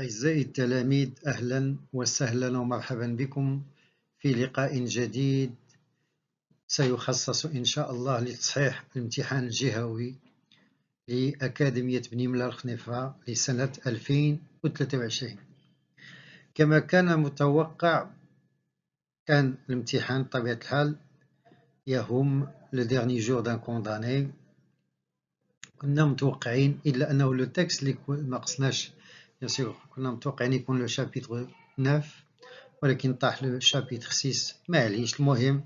أعزائي التلاميذ أهلا وسهلا ومرحبا بكم في لقاء جديد سيخصص إن شاء الله لتصحيح الامتحان الجهوي لأكاديمية بني ملال خنيفة لسنة 2023 كما كان متوقع كان الامتحان بطبيعة الحال يهم لو ديرني جور دان كونداني كنا متوقعين إلا أنه لو تكست اللي ما قصناش Bien sûr, nous avons le chapitre 9 ولكن le le chapitre 6 condamné où المهم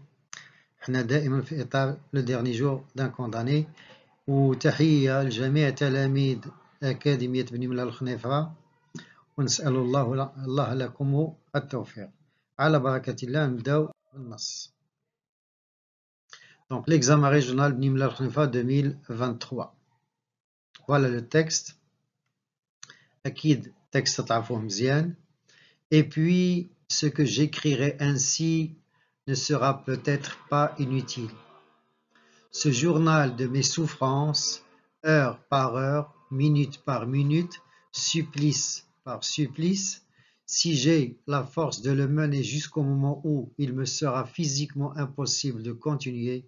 حنا دائما في اطار le de وتحيه لجميع تلاميذ اكاديميه بني ملال الخنيفره ونسال الله الله لكم التوفيق على بركه Donc l'examen régional Bnimla 2023. Voilà le texte et puis ce que j'écrirai ainsi ne sera peut-être pas inutile ce journal de mes souffrances heure par heure minute par minute supplice par supplice si j'ai la force de le mener jusqu'au moment où il me sera physiquement impossible de continuer,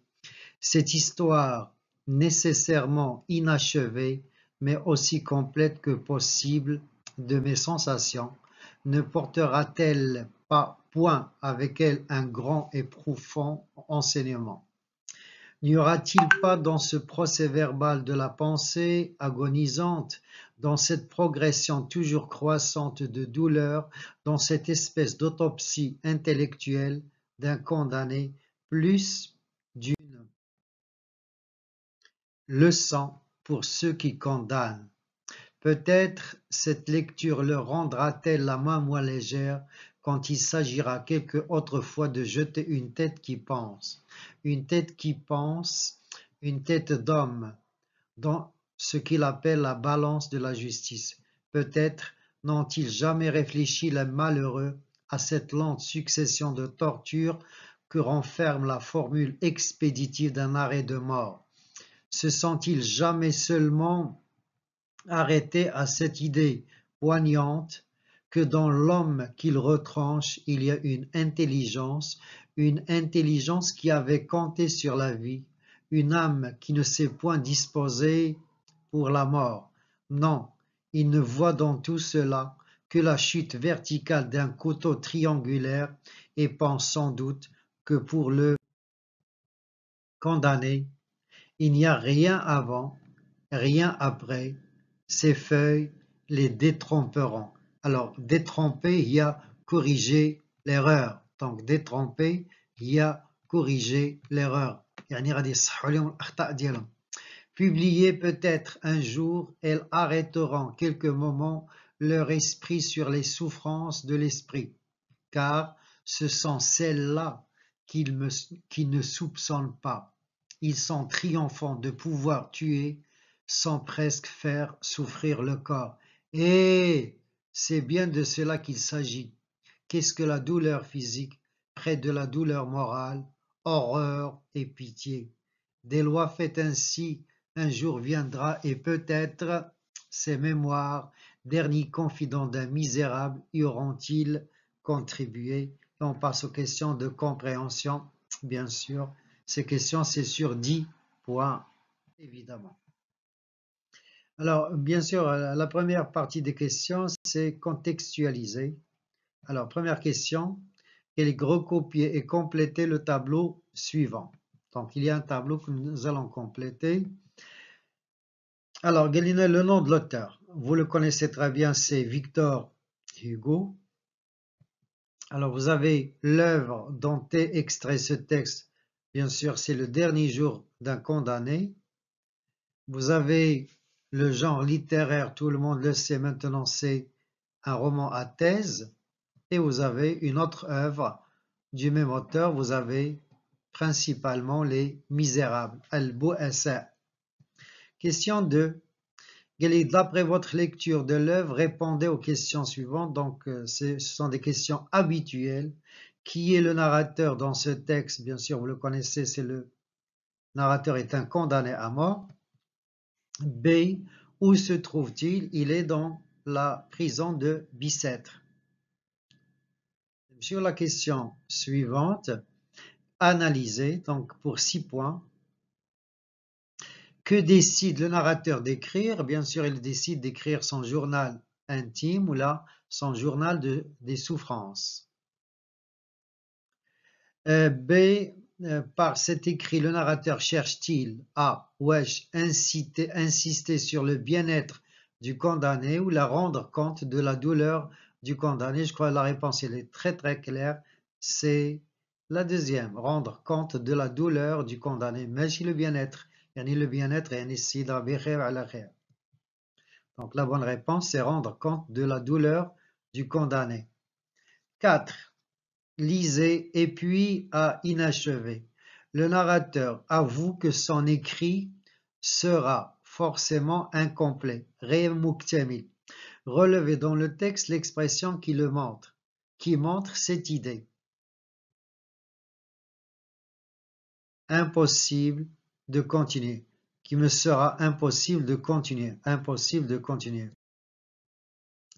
cette histoire nécessairement inachevée mais aussi complète que possible de mes sensations, ne portera-t-elle pas point avec elle un grand et profond enseignement N'y aura-t-il pas dans ce procès verbal de la pensée agonisante, dans cette progression toujours croissante de douleur, dans cette espèce d'autopsie intellectuelle d'un condamné, plus d'une leçon pour ceux qui condamnent. Peut-être cette lecture leur rendra-t-elle la main moins légère quand il s'agira quelque autre fois de jeter une tête qui pense, une tête qui pense, une tête d'homme, dans ce qu'il appelle la balance de la justice. Peut-être n'ont-ils jamais réfléchi les malheureux à cette lente succession de tortures que renferme la formule expéditive d'un arrêt de mort se sent il jamais seulement arrêté à cette idée poignante que dans l'homme qu'il retranche il y a une intelligence, une intelligence qui avait compté sur la vie, une âme qui ne s'est point disposée pour la mort. Non, il ne voit dans tout cela que la chute verticale d'un couteau triangulaire et pense sans doute que pour le condamné, il n'y a rien avant, rien après. Ces feuilles les détromperont. Alors, détromper, il y a corriger l'erreur. Donc, détromper, il y a corriger l'erreur. Publier peut-être un jour, elles arrêteront quelques moments leur esprit sur les souffrances de l'esprit, car ce sont celles-là qui ne soupçonnent pas ils sont triomphants de pouvoir tuer sans presque faire souffrir le corps. Et eh, c'est bien de cela qu'il s'agit. Qu'est-ce que la douleur physique près de la douleur morale, horreur et pitié Des lois faites ainsi, un jour viendra et peut-être ces mémoires, derniers confidents d'un misérable, y auront-ils contribué On passe aux questions de compréhension, bien sûr ces questions, c'est sur 10 points, évidemment. Alors, bien sûr, la première partie des questions, c'est contextualiser. Alors, première question, quelle est recopier et compléter le tableau suivant. Donc, il y a un tableau que nous allons compléter. Alors, Galina, le nom de l'auteur, vous le connaissez très bien, c'est Victor Hugo. Alors, vous avez l'œuvre dont est extrait ce texte bien sûr, c'est le dernier jour d'un condamné. Vous avez le genre littéraire, tout le monde le sait maintenant, c'est un roman à thèse. Et vous avez une autre œuvre du même auteur, vous avez principalement les Misérables, al Buessa. Question 2. D'après votre lecture de l'œuvre, répondez aux questions suivantes. Donc, euh, ce sont des questions habituelles qui est le narrateur dans ce texte Bien sûr, vous le connaissez, c'est le narrateur est un condamné à mort. B, où se trouve-t-il Il est dans la prison de Bicêtre. Sur la question suivante, analyser, donc pour six points, que décide le narrateur d'écrire Bien sûr, il décide d'écrire son journal intime ou là, son journal des souffrances. Euh, B. Euh, par cet écrit, le narrateur cherche-t-il à wesh, inciter, insister sur le bien-être du condamné ou la rendre compte de la douleur du condamné Je crois que la réponse elle est très très claire. C'est la deuxième, rendre compte de la douleur du condamné, mais si le bien-être. ni le bien-être il ici à à Donc la bonne réponse c'est rendre compte de la douleur du condamné. 4 lisez et puis à inachevé. Le narrateur avoue que son écrit sera forcément incomplet, Relevez dans le texte l'expression qui le montre, qui montre cette idée. Impossible de continuer, qui me sera impossible de continuer, impossible de continuer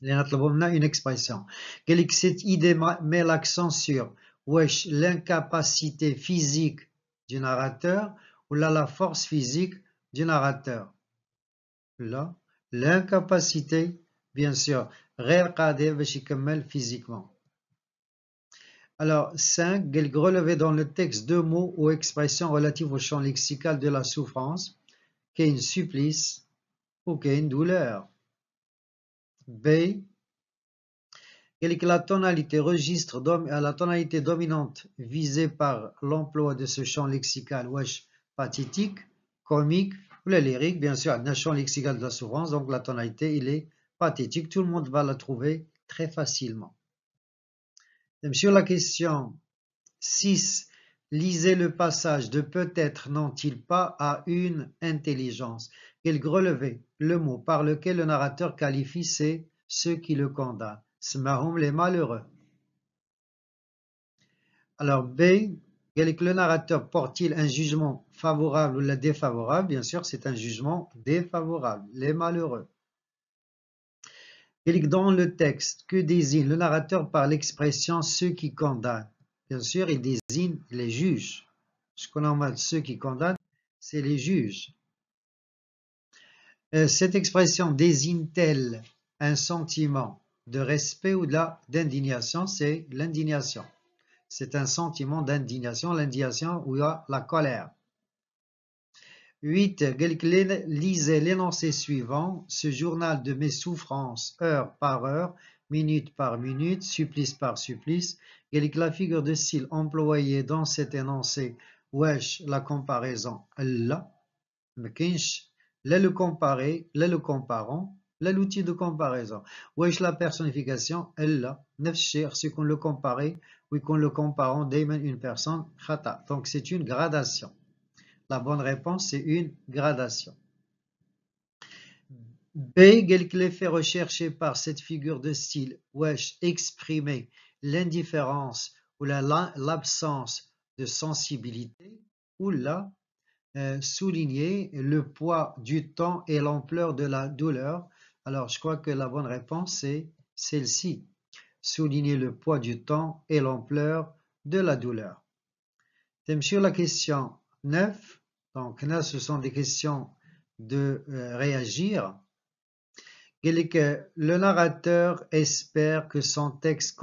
une expression. cette idée met l'accent sur l'incapacité physique du narrateur ou là la force physique du narrateur. Là, l'incapacité, bien sûr, physiquement. Alors, 5, relever dans le texte deux mots ou expressions relatives au champ lexical de la souffrance, qu'est une supplice ou qu'est une douleur. B. Quelle est la tonalité registre euh, la tonalité dominante visée par l'emploi de ce champ lexical wesh pathétique, comique ou lyrique, bien sûr, un champ lexical de la souffrance, donc la tonalité, il est pathétique, tout le monde va la trouver très facilement. sur la question 6, lisez le passage de peut-être n'ont-ils pas à une intelligence. Quelque relevé, le mot par lequel le narrateur qualifie c'est « ceux qui le condamnent, smahum les malheureux. Alors B, quel que le narrateur porte-t-il un jugement favorable ou défavorable Bien sûr, c'est un jugement défavorable, les malheureux. Quel dans le texte, que désigne le narrateur par l'expression ceux qui condamnent Bien sûr, il désigne les juges. Ce qu'on en ceux qui condamnent, c'est les juges. Euh, cette expression désigne-t-elle un sentiment de respect ou d'indignation C'est l'indignation. C'est un sentiment d'indignation, l'indignation ou la colère. 8. Lisez l'énoncé suivant, ce journal de mes souffrances, heure par heure, minute par minute, supplice par supplice. Quelle la figure de style employée dans cet énoncé Wesh, la comparaison, là, là le comparé, là le comparant, l'outil de comparaison. Wesh la personnification, elle là, chers, c'est qu'on le comparait ou qu'on le comparant d'aimant une personne, khata. Donc c'est une gradation. La bonne réponse, c'est une gradation. B, quel l'effet recherché par cette figure de style, wesh, exprimer l'indifférence ou l'absence de sensibilité, ou la euh, souligner le poids du temps et l'ampleur de la douleur. Alors, je crois que la bonne réponse est celle-ci. Souligner le poids du temps et l'ampleur de la douleur. sur la question 9. Donc là, ce sont des questions de quel euh, réagir. Euh, le narrateur espère que son texte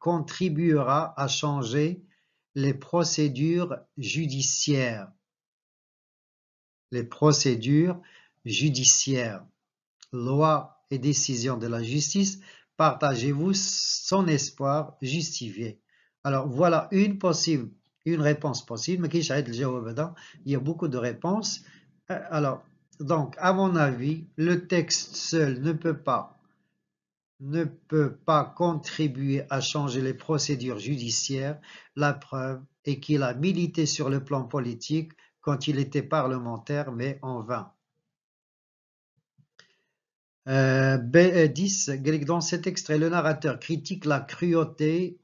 contribuera à changer les procédures judiciaires. Les procédures judiciaires, lois et décisions de la justice, partagez-vous son espoir justifié. Alors voilà une possible, une réponse possible, mais qui s'arrête le il y a beaucoup de réponses. Euh, alors, donc, à mon avis, le texte seul ne peut pas ne peut pas contribuer à changer les procédures judiciaires, la preuve est qu'il a milité sur le plan politique quand il était parlementaire, mais en vain. Euh, B10, euh, dans cet extrait, le narrateur critique la cruauté,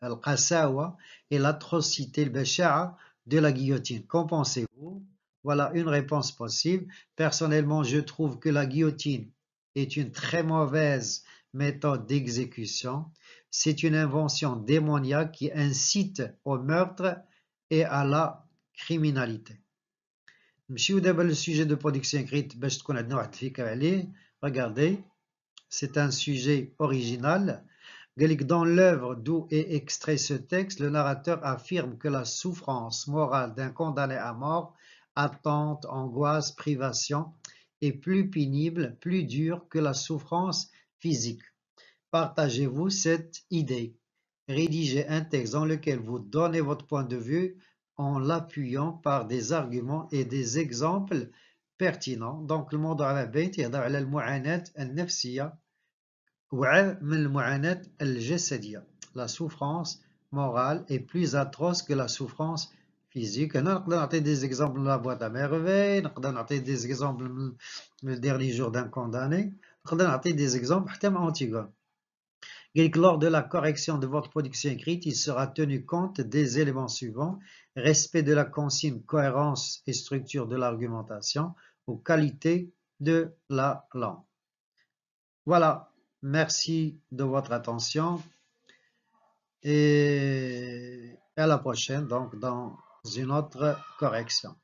al-qasawa, et l'atrocité, de la guillotine. Qu'en pensez-vous Voilà une réponse possible. Personnellement, je trouve que la guillotine est une très mauvaise méthode d'exécution. C'est une invention démoniaque qui incite au meurtre et à la criminalité. نمشيو ben, regardez c'est un sujet original Gallic dans l'œuvre d'où est extrait ce texte le narrateur affirme que la souffrance morale d'un condamné à mort attente angoisse privation est plus pénible plus dure que la souffrance physique partagez-vous cette idée rédigez un texte dans lequel vous donnez votre point de vue en l'appuyant par des arguments et des exemples pertinents. Donc le monde موضوع la بيت يهضر على a النفسية وعى la المعاناة الجسدية. La souffrance morale est plus atroce que la souffrance physique. Nous avons des exemples de la boîte à merveilles, avons donné des exemples du le dernier jour d'un condamné, avons donné des exemples de l'antigone lors de la correction de votre production écrite, il sera tenu compte des éléments suivants, respect de la consigne, cohérence et structure de l'argumentation, ou qualité de la langue. Voilà, merci de votre attention et à la prochaine, donc dans une autre correction.